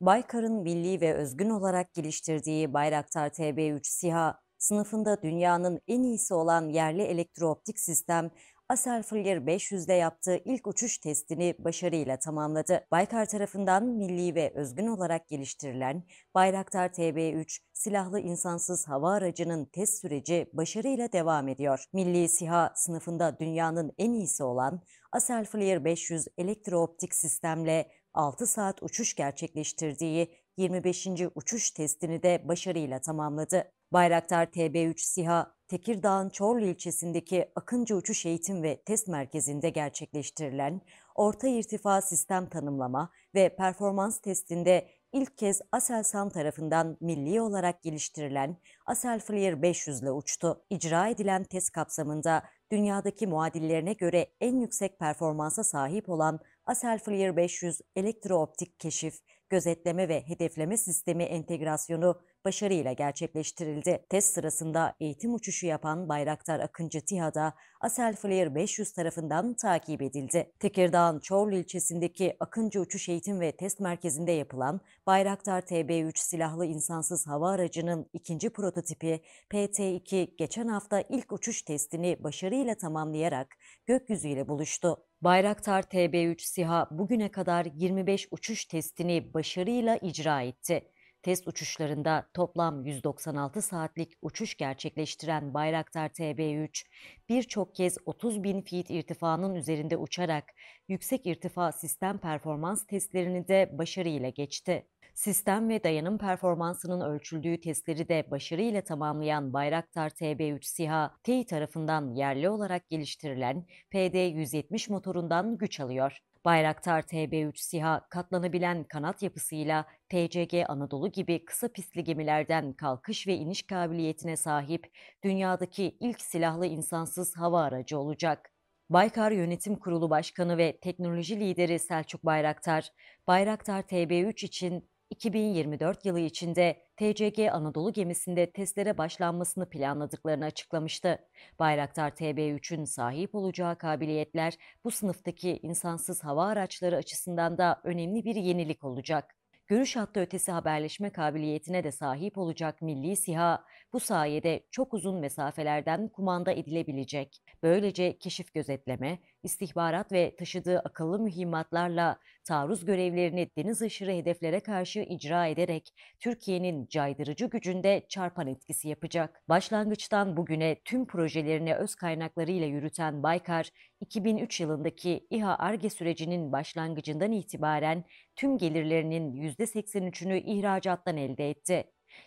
Baykar'ın milli ve özgün olarak geliştirdiği Bayraktar TB3 SİHA sınıfında dünyanın en iyisi olan yerli elektrooptik sistem Aser Flyer 500'de yaptığı ilk uçuş testini başarıyla tamamladı. Baykar tarafından milli ve özgün olarak geliştirilen Bayraktar TB3 silahlı insansız hava aracının test süreci başarıyla devam ediyor. Milli SİHA sınıfında dünyanın en iyisi olan Aser Flyer 500 elektrooptik sistemle 6 saat uçuş gerçekleştirdiği 25. uçuş testini de başarıyla tamamladı. Bayraktar TB3 SİHA, Tekirdağ'ın Çorlu ilçesindeki Akıncı Uçuş Eğitim ve Test Merkezi'nde gerçekleştirilen orta irtifa sistem tanımlama ve performans testinde ilk kez Aselsan tarafından milli olarak geliştirilen Asel Flyer 500 ile uçtu. İcra edilen test kapsamında dünyadaki muadillerine göre en yüksek performansa sahip olan Asel Fleer 500 elektrooptik keşif, gözetleme ve hedefleme sistemi entegrasyonu başarıyla gerçekleştirildi. Test sırasında eğitim uçuşu yapan Bayraktar Akıncı TİHA'da Asel Flare 500 tarafından takip edildi. Tekirdağ'ın Çorlu ilçesindeki Akıncı Uçuş Eğitim ve Test Merkezi'nde yapılan Bayraktar TB3 silahlı insansız hava aracının ikinci prototipi PT-2 geçen hafta ilk uçuş testini başarıyla tamamlayarak gökyüzüyle buluştu. Bayraktar TB3 SİHA bugüne kadar 25 uçuş testini başarıyla icra etti. Test uçuşlarında toplam 196 saatlik uçuş gerçekleştiren Bayraktar TB3, birçok kez 30 bin feet irtifanın üzerinde uçarak yüksek irtifa sistem performans testlerini de başarıyla geçti. Sistem ve dayanım performansının ölçüldüğü testleri de başarıyla tamamlayan Bayraktar TB3 SİHA, TEİ tarafından yerli olarak geliştirilen PD-170 motorundan güç alıyor. Bayraktar TB3 SİHA katlanabilen kanat yapısıyla TCG Anadolu gibi kısa pistli gemilerden kalkış ve iniş kabiliyetine sahip dünyadaki ilk silahlı insansız hava aracı olacak. Baykar Yönetim Kurulu Başkanı ve teknoloji lideri Selçuk Bayraktar, Bayraktar TB3 için 2024 yılı içinde TCG Anadolu gemisinde testlere başlanmasını planladıklarını açıklamıştı. Bayraktar TB3'ün sahip olacağı kabiliyetler bu sınıftaki insansız hava araçları açısından da önemli bir yenilik olacak görüş hattı ötesi haberleşme kabiliyetine de sahip olacak milli SİHA bu sayede çok uzun mesafelerden kumanda edilebilecek. Böylece keşif gözetleme, istihbarat ve taşıdığı akıllı mühimmatlarla taarruz görevlerini deniz aşırı hedeflere karşı icra ederek Türkiye'nin caydırıcı gücünde çarpan etkisi yapacak. Başlangıçtan bugüne tüm projelerini öz kaynaklarıyla yürüten Baykar, 2003 yılındaki İHA ARGE sürecinin başlangıcından itibaren tüm gelirlerinin %83'ünü ihracattan elde etti.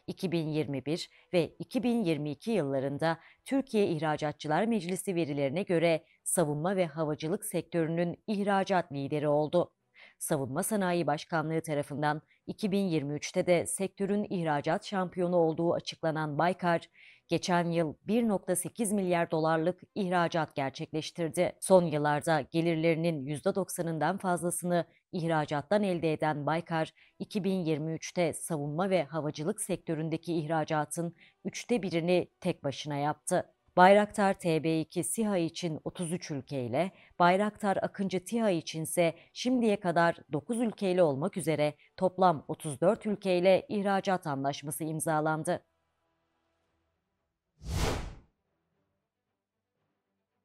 2021 ve 2022 yıllarında Türkiye İhracatçılar Meclisi verilerine göre savunma ve havacılık sektörünün ihracat lideri oldu. Savunma Sanayi Başkanlığı tarafından 2023'te de sektörün ihracat şampiyonu olduğu açıklanan Baykar, geçen yıl 1.8 milyar dolarlık ihracat gerçekleştirdi. Son yıllarda gelirlerinin %90'ından fazlasını ihracattan elde eden Baykar, 2023'te savunma ve havacılık sektöründeki ihracatın üçte birini tek başına yaptı. Bayraktar TB2 SİHA için 33 ülkeyle, Bayraktar Akıncı TİHA içinse şimdiye kadar 9 ülkeyle olmak üzere toplam 34 ülkeyle ihracat anlaşması imzalandı.